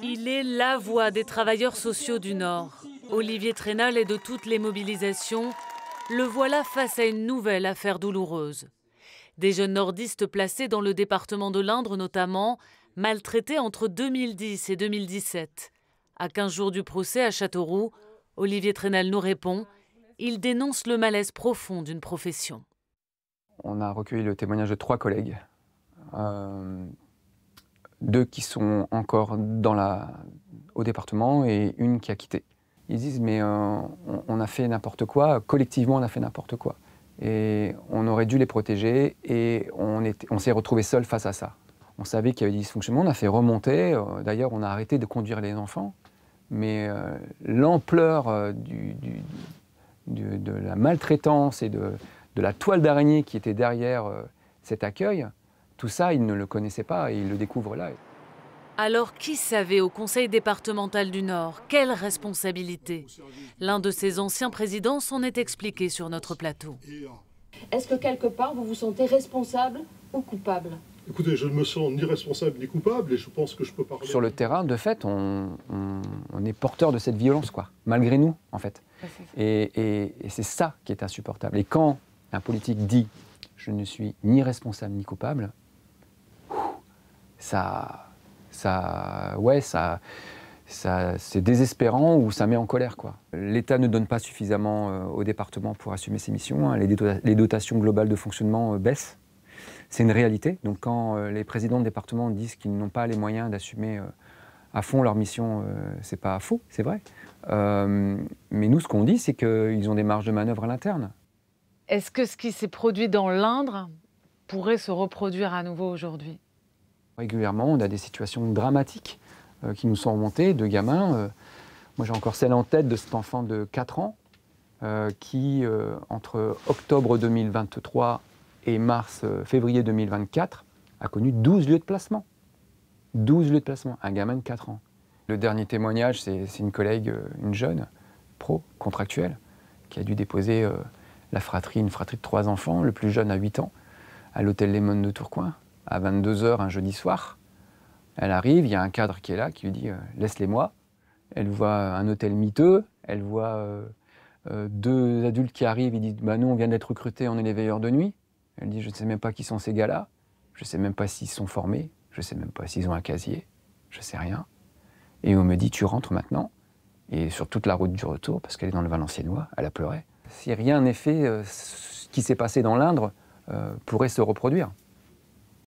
Il est la voix des travailleurs sociaux du Nord. Olivier Trénal et de toutes les mobilisations, le voilà face à une nouvelle affaire douloureuse. Des jeunes nordistes placés dans le département de l'Indre notamment, maltraités entre 2010 et 2017. À 15 jours du procès à Châteauroux, Olivier Trénal nous répond, il dénonce le malaise profond d'une profession. On a recueilli le témoignage de trois collègues euh, deux qui sont encore au département et une qui a quitté. Ils disent mais euh, on, a fait n'importe quoi, collectivement on a fait n'importe quoi. Et on aurait dû les protéger et on, s'est retrouvé seul face à ça. On savait qu'il y avait des dysfonctionnements, on a fait remonter, euh, d'ailleurs on a arrêté de conduire les enfants, mais euh, l'ampleur de la maltraitance et de la toile d'araignée qui était derrière cet accueil, tout ça, il ne le connaissait pas et il le découvre là. Alors qui savait au Conseil départemental du Nord quelle responsabilité L'un de ses anciens présidents s'en est expliqué sur notre plateau. Est-ce que quelque part vous vous sentez responsable ou coupable Écoutez, je ne me sens ni responsable ni coupable et je pense que je peux parler. Sur le terrain, de fait, on, est porteur de cette violence, quoi, malgré nous, en fait. Et, et c'est ça qui est insupportable. Et quand un politique dit je ne suis ni responsable ni coupable, ça, ça, ouais, ça, ça c'est désespérant ou ça met en colère. quoi. L'État ne donne pas suffisamment euh, au département pour assumer ses missions. Hein. Les, dotations globales de fonctionnement euh, baissent. C'est une réalité. Donc quand euh, les présidents de département disent qu'ils n'ont pas les moyens d'assumer à fond leur mission, c'est pas faux, c'est vrai. mais nous, ce qu'on dit, c'est qu'ils ont des marges de manœuvre à l'interne. Est-ce que ce qui s'est produit dans l'Indre pourrait se reproduire à nouveau aujourd'hui Régulièrement, on a des situations dramatiques euh, qui nous sont remontées de gamins. Euh, moi, j'ai encore celle en tête de cet enfant de 4 ans euh, qui, entre octobre 2023 et mars-février 2024, a connu 12 lieux de placement. 12 lieux de placement, un gamin de 4 ans. Le dernier témoignage, c'est une collègue, une jeune, pro, contractuelle, qui a dû déposer la fratrie, une fratrie de trois enfants, le plus jeune à 8 ans, à l'hôtel Lemon de Tourcoing à 22h un jeudi soir. Elle arrive, il y a un cadre qui est là, qui lui dit euh, Laisse-les-moi. Elle voit un hôtel miteux, elle voit euh, euh, deux adultes qui arrivent, et disent bah, Nous, on vient d'être recrutés, on est les veilleurs de nuit. Elle dit Je ne sais même pas qui sont ces gars-là, je ne sais même pas s'ils sont formés, je ne sais même pas s'ils ont un casier, je ne sais rien. Et on me dit Tu rentres maintenant. Et sur toute la route du retour, parce qu'elle est dans le Valenciennois, elle a pleuré. Si rien n'est fait, ce qui s'est passé dans l'Indre pourrait se reproduire.